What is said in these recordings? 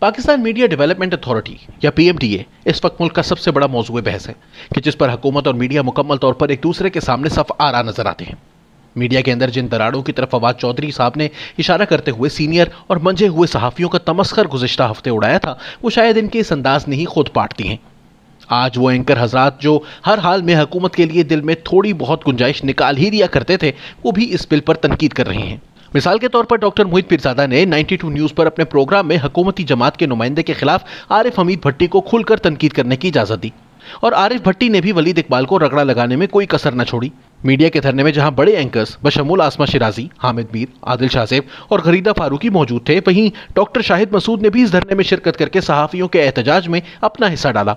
Pakistan media development authority या PMDA इस वक्त मुल्क का सबसे बड़ा मौजूद बहस है कि जिस पर हुकूमत और मीडिया मुकम्मल तौर पर एक दूसरे के सामने सफ आरा नजर आते हैं मीडिया के अंदर जिन दराड़ों की तरफ फवाद चौधरी साहब ने इशारा करते हुए सीनियर और मंझे हुए सहाफ़ियों का तमस्कर गुजशत हफ्ते उड़ाया था वो शायद इनके इस अंदाज ने ही खुद पाटती हैं आज वो एंकर हजरात जो हर हाल में हुकूमत के लिए दिल में थोड़ी बहुत गुंजाइश निकाल ही दिया करते थे वो भी इस बिल पर तनकीद कर रहे हैं मिसाल के तौर पर डॉक्टर मोहित पिरजादा ने 92 न्यूज पर अपने प्रोग्राम में हकूमती जमात के नुमाइंदे के खिलाफ आरिफ हमीद भट्टी को खुलकर तनकीद करने की इजाजत दी और आरिफ भट्टी ने भी वलीद इकबाल को रगड़ा लगाने में कोई कसर न छोड़ी मीडिया के धरने में जहां बड़े एंकर्स बशमूल आसमा शिराजी हामिद मीर आदिल शाहजेब और खरीदा फारूकी मौजूद थे वहीं डॉक्टर शाहिद मसूद ने भी इस धरने में शिरकत करके सहाफ़ियों के एहतजाज में अपना हिस्सा डाला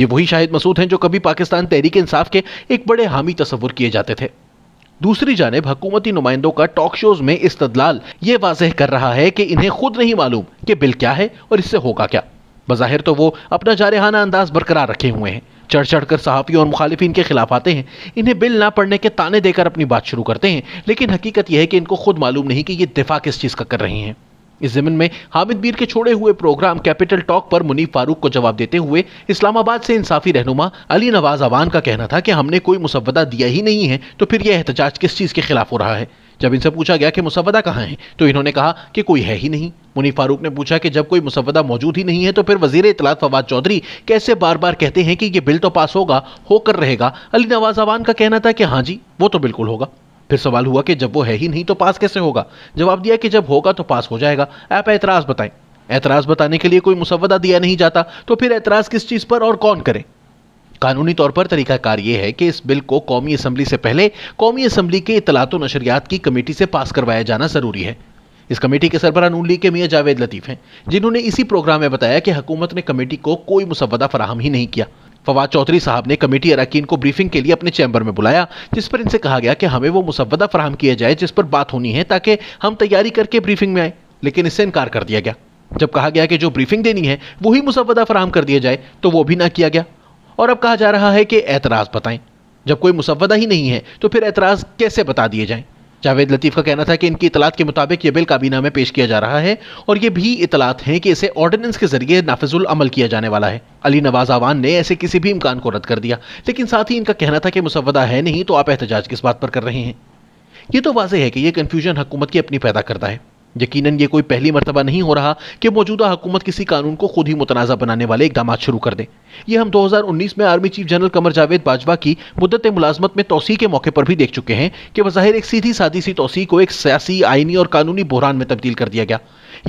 ये वही शाहिद मसूद हैं जो कभी पाकिस्तान तहरीक इंसाफ के एक बड़े हामी तस्वुर किए जाते थे दूसरी जानब हकूमती नुमाइंदों का टॉक शोज में इस्तदलाल ये वाजह कर रहा है कि इन्हें खुद नहीं मालूम कि बिल क्या है और इससे होगा क्या बज़ाहिर तो वो अपना जारहाना अंदाज बरकरार रखे हुए हैं चढ़ चढ़ कर सहाफ़ियों और मुखालिफिन के खिलाफ आते हैं इन्हें बिल ना पढ़ने के ताने देकर अपनी बात शुरू करते हैं लेकिन हकीकत यह है कि इनको खुद मालूम नहीं कि ये दिफा किस चीज़ का कर रहे हैं इस जमीन में हामिद बीर के छोड़े हुए प्रोग्राम कैपिटल टॉक पर मुनीफ फारूक को जवाब देते हुए इस्लामाबाद से इंसाफी रहनुमा अली नवाज अवान का कहना था कि हमने कोई मुसवदा दिया ही नहीं है तो फिर यह एहतजाज किस चीज़ के खिलाफ हो रहा है जब इनसे पूछा गया कि मुसवदा कहाँ है तो इन्होंने कहा कि कोई है ही नहीं मुनी फारूक ने पूछा कि जब कोई मुसवदा मौजूद ही नहीं है तो फिर वजीर इतलात फवाद चौधरी कैसे बार बार कहते हैं कि ये बिल तो पास होगा होकर रहेगा अली नवाज अवान का कहना था कि हाँ जी वो तो बिल्कुल होगा फिर सवाल हुआ कि जब वो है ही नहीं तो पास कैसे होगा जवाब दिया कि जब होगा तो पास हो जाएगा आप ऐतराज़ बताएं ऐतराज़ बताने के लिए कोई मुसवदा दिया नहीं जाता तो फिर ऐतराज़ किस चीज़ पर और कौन करें कानूनी तौर पर तरीकाकार यह है कि इस बिल को कौमी असम्बली से पहले कौमी असम्बली के इतलात नशरियात की कमेटी से पास करवाया जाना ज़रूरी है इस कमेटी के सरबरा नून लीग के मियाँ जावेद लतीफ़ हैं जिन्होंने इसी प्रोग्राम में बताया कि हुकूमत ने कमेटी को कोई मुसवदा फराहम ही नहीं किया फवाद चौधरी साहब ने कमेटी अरकान को ब्रीफिंग के लिए अपने चैम्बर में बुलाया जिस पर इनसे कहा गया कि हमें वो मुसवदा फराम किया जाए जिस पर बात होनी है ताकि हम तैयारी करके ब्रीफिंग में आए लेकिन इससे इनकार कर दिया गया जब कहा गया कि जो ब्रीफिंग देनी है वही मुसवदा फराम कर दिया जाए तो वो भी ना किया गया और अब कहा जा रहा है कि एतराज़ बताएं जब कोई मुसवदा ही नहीं है तो फिर एतराज़ कैसे बता दिए जाएँ जावेद लतीफ़ का कहना था कि इनकी इतलात के मुताबिक ये बिल काबीना में पेश किया जा रहा है और ये भी इतलात हैं कि इसे ऑर्डिनेंस के जरिए नाफिजुल अमल किया जाने वाला है अली नवाज आवान ने ऐसे किसी भी इम्कान को रद्द कर दिया लेकिन साथ ही इनका कहना था कि मुसवदा है नहीं तो आप एहतजाज किस बात पर कर रहे हैं ये तो वाजह है कि यह कन्फ्यूजन हुकूमत की अपनी पैदा करता है यकीनन ये कोई पहली मरतबा नहीं हो रहा कि मौजूदा हुकूमत किसी कानून को खुद ही मुतनाज़ा बनाने वाले इकदाम शुरू कर दे यह हम 2019 में army chief general Qamar Javed Bajwa की मुद्दत मुलाजमत में तोसी के मौके पर भी देख चुके हैं कि बज़ाहिर एक सीधी सादी सी तोसी को एक सियासी आइनी और कानूनी बहरान में तब्दील कर दिया गया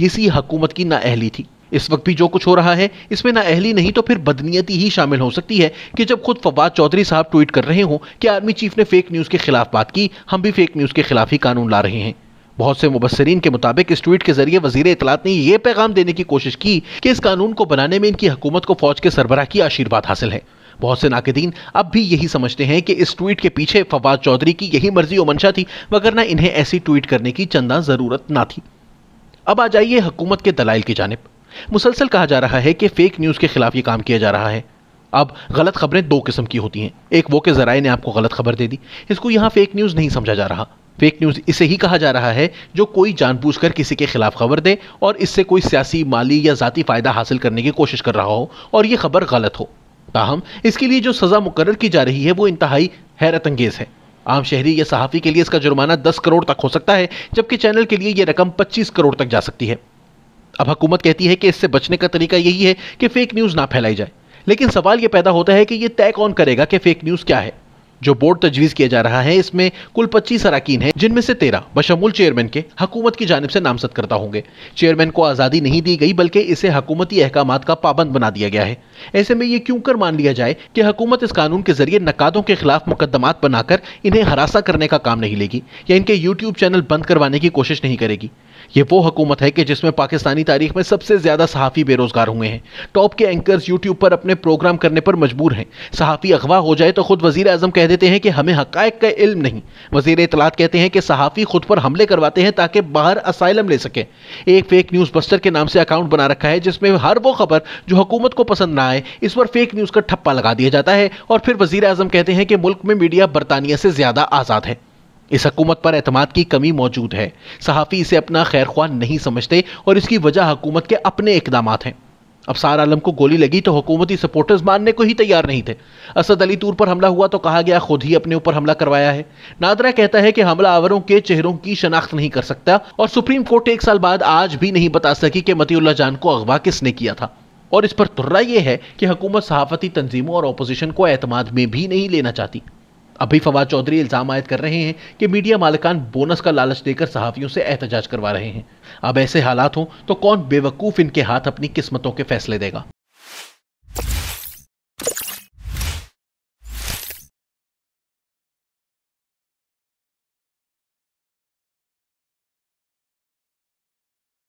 इसी हकूमत की नाअहली थी इस वक्त भी जो कुछ हो रहा है इसमें ना अहली नहीं तो फिर बदनीयती ही शामिल हो सकती है कि जब खुद फवाद चौधरी साहब ट्वीट कर रहे हों कि आर्मी चीफ ने फेक न्यूज़ के खिलाफ बात की हम भी फेक न्यूज़ के खिलाफ ही कानून ला रहे हैं बहुत से मुबसरीन के मुताबिक इस ट्वीट के जरिए वजीर इतलात ने यह पैगाम देने की कोशिश की कि इस कानून को बनाने में इनकी हुकूमत को फौज के सरबराह की आशीर्वाद हासिल है बहुत से नाकदीन अब भी यही समझते हैं कि इस ट्वीट के पीछे फवाद चौधरी की यही मर्जी और मंशा थी वगरना इन्हें ऐसी ट्वीट करने की चंदा ज़रूरत ना थी अब आ जाइए हुकूमत के दलाइल की जानब मुसलसल कहा जा रहा है कि फेक न्यूज़ के खिलाफ ये काम किया जा रहा है अब गलत खबरें दो किस्म की होती हैं एक वो के ज़राए ने आपको गलत खबर दे दी इसको यहाँ फेक न्यूज़ नहीं समझा जा रहा फेक न्यूज़ इसे ही कहा जा रहा है जो कोई जानबूझकर किसी के खिलाफ खबर दे और इससे कोई सियासी माली या जाति फ़ायदा हासिल करने की कोशिश कर रहा हो और यह खबर गलत हो ताहम इसके लिए जो सज़ा मुकर की जा रही है वो इंतहाई हैरत अंगेज़ है आम शहरी या सहाफ़ी के लिए इसका जुर्माना दस करोड़ तक हो सकता है जबकि चैनल के लिए यह रकम पच्चीस करोड़ तक जा सकती है अब हुकूमत कहती है कि इससे बचने का तरीका यही है कि फेक न्यूज़ ना फैलाई जाए लेकिन सवाल यह पैदा होता है कि यह तय कौन करेगा कि फेक न्यूज़ क्या है जो बोर्ड तजवीज़ किया जा रहा है इसमें कुल पच्चीस अरकान हैं जिनमें से तेरह बशमूल चेयरमैन के हकूमत की जानब से नामजद करता होंगे चेयरमैन को आज़ादी नहीं दी गई बल्कि इसे हकूमती अहकाम का पाबंद बना दिया गया है ऐसे में ये क्यों कर मान लिया जाए कि हकूमत इस कानून के जरिए नकादों के खिलाफ मुकदमा बनाकर इन्हें हरासा करने का काम नहीं लेगी या इनके यूट्यूब चैनल बंद करवाने की कोशिश नहीं करेगी ये वो हुकूमत है कि जिसमें पाकिस्तानी तारीख में सबसे ज़्यादा सहाफ़ी बेरोज़गार हुए हैं टॉप के एंकर्स यूट्यूब पर अपने प्रोग्राम करने पर मजबूर हैं सहाफ़ी अगवा हो जाए तो खुद वजीर अजम कह देते हैं कि हमें हक़ का इल्म नहीं वजीर इतलात कहते हैं कि सहाफ़ी खुद पर हमले करवाते हैं ताकि बाहर असाइलम ले सकें एक फेक न्यूज़ बस्टर के नाम से अकाउंट बना रखा है जिसमें हर वो खबर जो हुकूमत को पसंद ना आए इस पर फेक न्यूज़ का ठप्पा लगा दिया जाता है और फिर वजीर अजम कहते हैं कि मुल्क में मीडिया बरतानिया से ज़्यादा आज़ाद है इस हकूमत पर एतमाद की कमी मौजूद है सहाफ़ी इसे अपना खैर ख्वाह नहीं समझते और इसकी वजह हकूमत के अपने इकदाम हैं अब सार आलम को गोली लगी तो हुकूमती सपोर्टर्स मानने को ही तैयार नहीं थे असद अली तूर पर हमला हुआ तो कहा गया खुद ही अपने ऊपर हमला करवाया है नादरा कहता है कि हमला आवरों के चेहरों की शनाख्त नहीं कर सकता और सुप्रीम कोर्ट एक साल बाद आज भी नहीं बता सकी कि मतीउल्ला जान को अगवा किसने किया था और इस पर तुर्रा यह है कि हकूमत सहाफती तंजीमों और अपोजिशन को एतमाद में भी नहीं लेना चाहती अभी फवाद चौधरी इल्जाम आयद कर रहे हैं कि मीडिया मालिकान बोनस का लालच देकर सहाफियों से एहतजाज करवा रहे हैं अब ऐसे हालात हों तो कौन बेवकूफ़ इनके हाथ अपनी किस्मतों के फैसले देगा